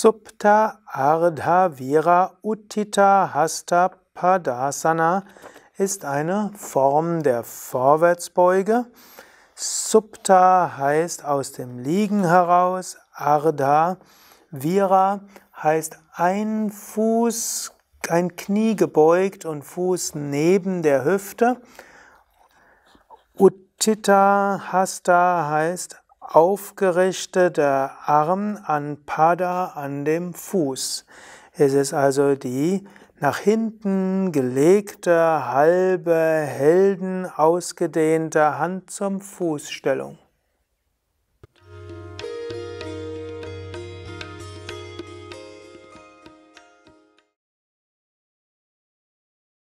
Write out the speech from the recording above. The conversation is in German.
Supta Ardha Vira Uttita Hasta Padasana ist eine Form der Vorwärtsbeuge. Supta heißt aus dem Liegen heraus, Ardha Vira heißt ein Fuß, ein Knie gebeugt und Fuß neben der Hüfte. Uttita Hasta heißt aufgerichteter Arm an Pada an dem Fuß. Es ist also die nach hinten gelegte, halbe, helden ausgedehnte Hand zum Fußstellung.